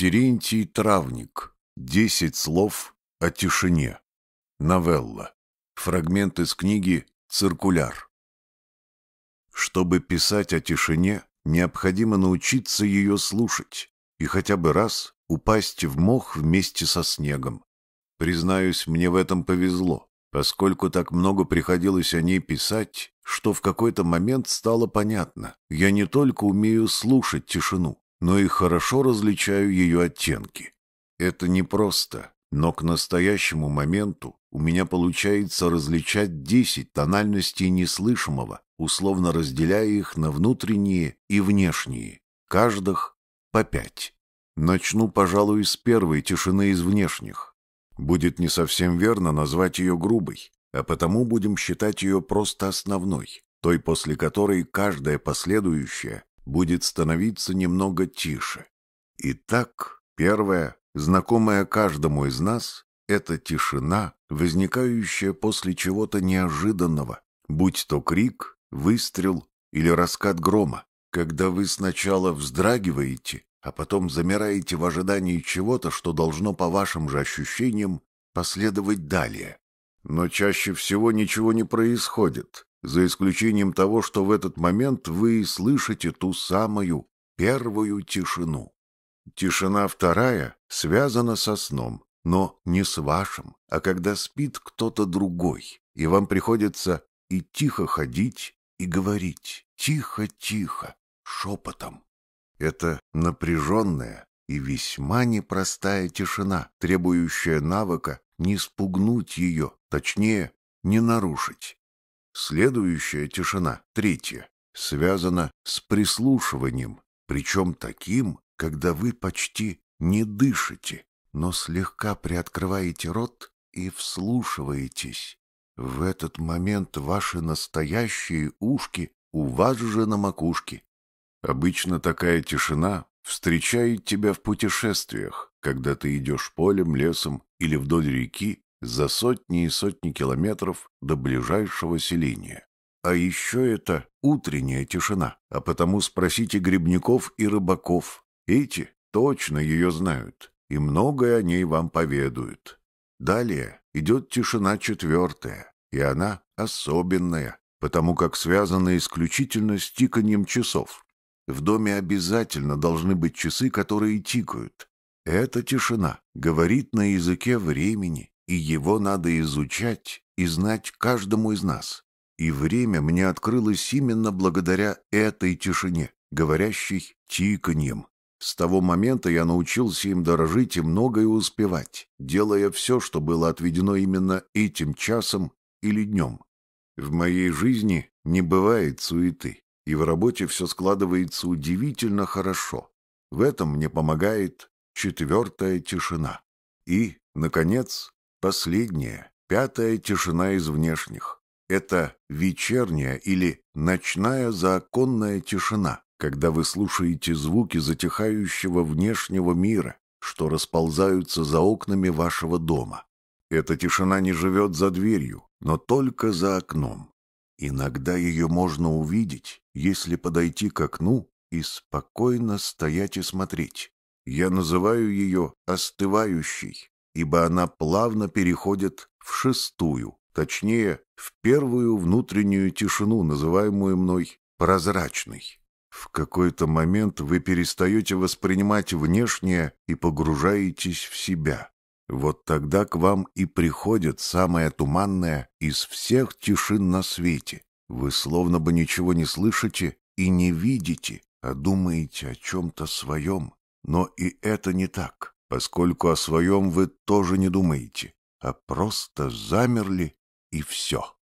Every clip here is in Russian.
Терентий Травник. Десять слов о тишине. Новелла. Фрагмент из книги «Циркуляр». Чтобы писать о тишине, необходимо научиться ее слушать и хотя бы раз упасть в мох вместе со снегом. Признаюсь, мне в этом повезло, поскольку так много приходилось о ней писать, что в какой-то момент стало понятно, я не только умею слушать тишину, но и хорошо различаю ее оттенки. Это непросто, но к настоящему моменту у меня получается различать 10 тональностей неслышимого, условно разделяя их на внутренние и внешние, каждых по 5. Начну, пожалуй, с первой тишины из внешних. Будет не совсем верно назвать ее грубой, а потому будем считать ее просто основной, той, после которой каждая последующая будет становиться немного тише. Итак, первое, знакомое каждому из нас, это тишина, возникающая после чего-то неожиданного, будь то крик, выстрел или раскат грома, когда вы сначала вздрагиваете, а потом замираете в ожидании чего-то, что должно, по вашим же ощущениям, последовать далее. Но чаще всего ничего не происходит, за исключением того, что в этот момент вы слышите ту самую первую тишину. Тишина вторая связана со сном, но не с вашим, а когда спит кто-то другой, и вам приходится и тихо ходить, и говорить, тихо-тихо, шепотом. Это напряженная и весьма непростая тишина, требующая навыка не спугнуть ее, точнее, не нарушить. Следующая тишина, третья, связана с прислушиванием, причем таким, когда вы почти не дышите, но слегка приоткрываете рот и вслушиваетесь. В этот момент ваши настоящие ушки у вас же на макушке. Обычно такая тишина встречает тебя в путешествиях, когда ты идешь полем, лесом или вдоль реки за сотни и сотни километров до ближайшего селения. А еще это утренняя тишина, а потому спросите грибников и рыбаков. Эти точно ее знают и многое о ней вам поведают. Далее идет тишина четвертая, и она особенная, потому как связана исключительно с тиканием часов. В доме обязательно должны быть часы, которые тикают. Эта тишина говорит на языке времени, и его надо изучать и знать каждому из нас. И время мне открылось именно благодаря этой тишине, говорящей тиканьем. С того момента я научился им дорожить и многое успевать, делая все, что было отведено именно этим часом или днем. В моей жизни не бывает суеты, и в работе все складывается удивительно хорошо. В этом мне помогает четвертая тишина. И, наконец, Последняя, пятая тишина из внешних. Это вечерняя или ночная законная тишина, когда вы слушаете звуки затихающего внешнего мира, что расползаются за окнами вашего дома. Эта тишина не живет за дверью, но только за окном. Иногда ее можно увидеть, если подойти к окну и спокойно стоять и смотреть. Я называю ее остывающей, ибо она плавно переходит в шестую, точнее, в первую внутреннюю тишину, называемую мной прозрачной. В какой-то момент вы перестаете воспринимать внешнее и погружаетесь в себя. Вот тогда к вам и приходит самая туманная из всех тишин на свете. Вы словно бы ничего не слышите и не видите, а думаете о чем-то своем. Но и это не так поскольку о своем вы тоже не думаете, а просто замерли и все.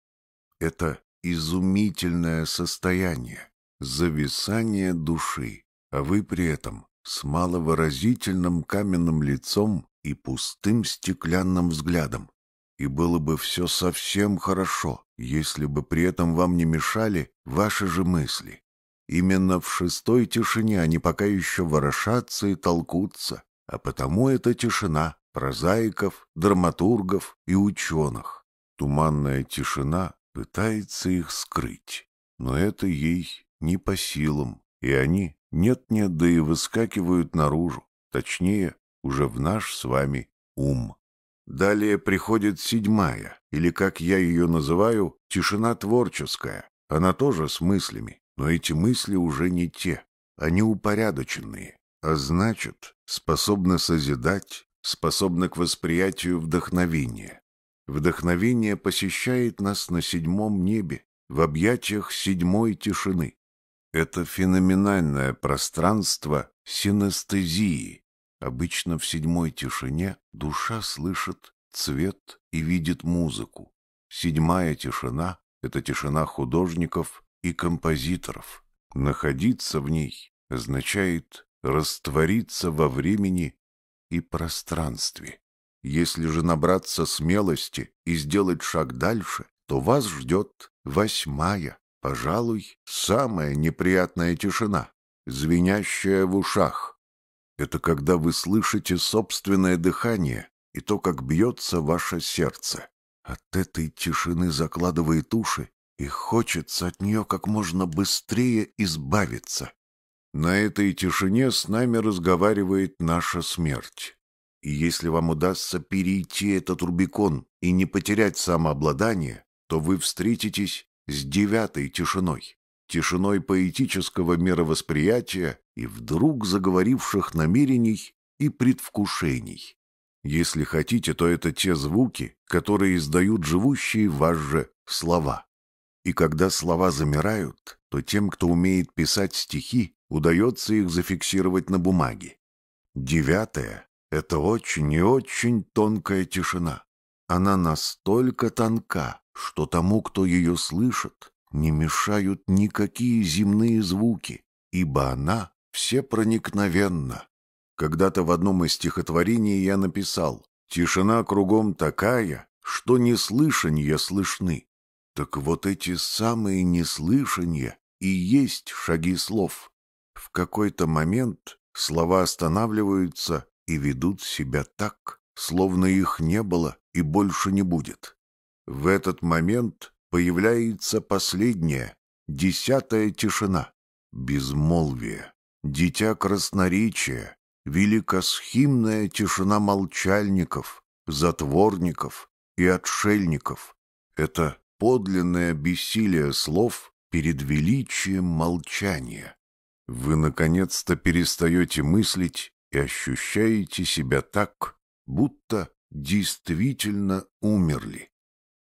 Это изумительное состояние, зависание души, а вы при этом с маловыразительным каменным лицом и пустым стеклянным взглядом. И было бы все совсем хорошо, если бы при этом вам не мешали ваши же мысли. Именно в шестой тишине они пока еще ворошатся и толкутся, а потому это тишина прозаиков, драматургов и ученых. Туманная тишина пытается их скрыть, но это ей не по силам, и они нет-нет, да и выскакивают наружу, точнее, уже в наш с вами ум. Далее приходит седьмая, или, как я ее называю, тишина творческая. Она тоже с мыслями, но эти мысли уже не те, они упорядоченные, а значит, способна созидать, способна к восприятию вдохновения. Вдохновение посещает нас на седьмом небе, в объятиях седьмой тишины. Это феноменальное пространство синестезии. Обычно в седьмой тишине душа слышит цвет и видит музыку. Седьмая тишина – это тишина художников и композиторов. Находиться в ней означает раствориться во времени и пространстве. Если же набраться смелости и сделать шаг дальше, то вас ждет восьмая, пожалуй, самая неприятная тишина, звенящая в ушах. Это когда вы слышите собственное дыхание и то, как бьется ваше сердце. От этой тишины закладывает уши, и хочется от нее как можно быстрее избавиться. На этой тишине с нами разговаривает наша смерть. И если вам удастся перейти этот Рубикон и не потерять самообладание, то вы встретитесь с девятой тишиной, тишиной поэтического мировосприятия и вдруг заговоривших намерений и предвкушений. Если хотите, то это те звуки, которые издают живущие в вас же слова. И когда слова замирают, то тем, кто умеет писать стихи, удается их зафиксировать на бумаге. Девятое — это очень и очень тонкая тишина. Она настолько тонка, что тому, кто ее слышит, не мешают никакие земные звуки, ибо она всепроникновенна. Когда-то в одном из стихотворений я написал «Тишина кругом такая, что неслышанье слышны». Так вот эти самые неслышанья и есть шаги слов. В какой-то момент слова останавливаются и ведут себя так, словно их не было и больше не будет. В этот момент появляется последняя, десятая тишина, безмолвие, дитя красноречия, великосхимная тишина молчальников, затворников и отшельников. Это подлинное бессилие слов перед величием молчания. Вы, наконец-то, перестаете мыслить и ощущаете себя так, будто действительно умерли.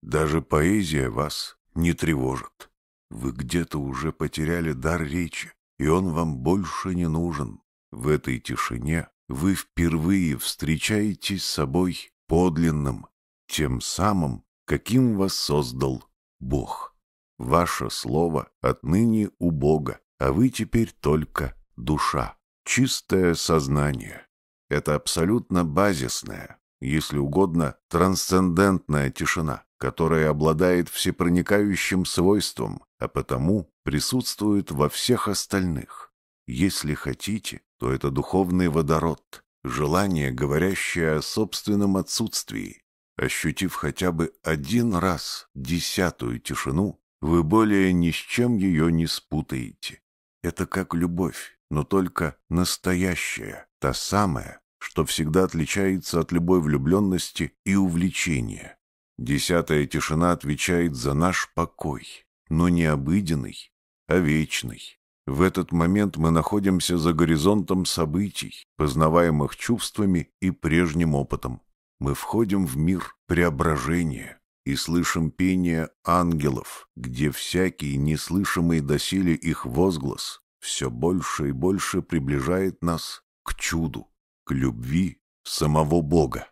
Даже поэзия вас не тревожит. Вы где-то уже потеряли дар речи, и он вам больше не нужен. В этой тишине вы впервые встречаетесь с собой подлинным, тем самым, каким вас создал Бог. Ваше слово отныне у Бога, а вы теперь только душа, чистое сознание. Это абсолютно базисная, если угодно, трансцендентная тишина, которая обладает всепроникающим свойством, а потому присутствует во всех остальных. Если хотите, то это духовный водород, желание, говорящее о собственном отсутствии. Ощутив хотя бы один раз десятую тишину, вы более ни с чем ее не спутаете. Это как любовь, но только настоящая, та самая, что всегда отличается от любой влюбленности и увлечения. Десятая тишина отвечает за наш покой, но не обыденный, а вечный. В этот момент мы находимся за горизонтом событий, познаваемых чувствами и прежним опытом. Мы входим в мир преображения и слышим пение ангелов, где всякий неслышимый доселе их возглас все больше и больше приближает нас к чуду, к любви самого Бога.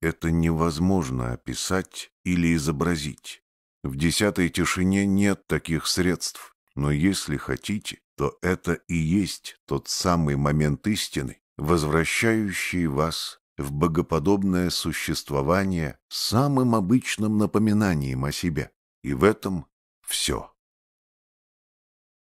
Это невозможно описать или изобразить. В десятой тишине нет таких средств, но если хотите, то это и есть тот самый момент истины, возвращающий вас в богоподобное существование самым обычным напоминанием о себе. И в этом все.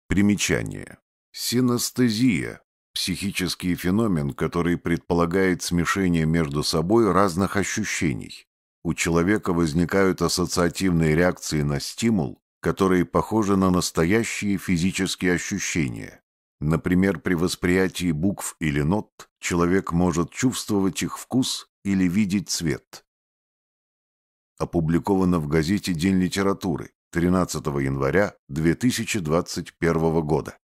Примечание. Синестезия – психический феномен, который предполагает смешение между собой разных ощущений. У человека возникают ассоциативные реакции на стимул, которые похожи на настоящие физические ощущения. Например, при восприятии букв или нот человек может чувствовать их вкус или видеть цвет. Опубликовано в газете «День литературы» 13 января 2021 года.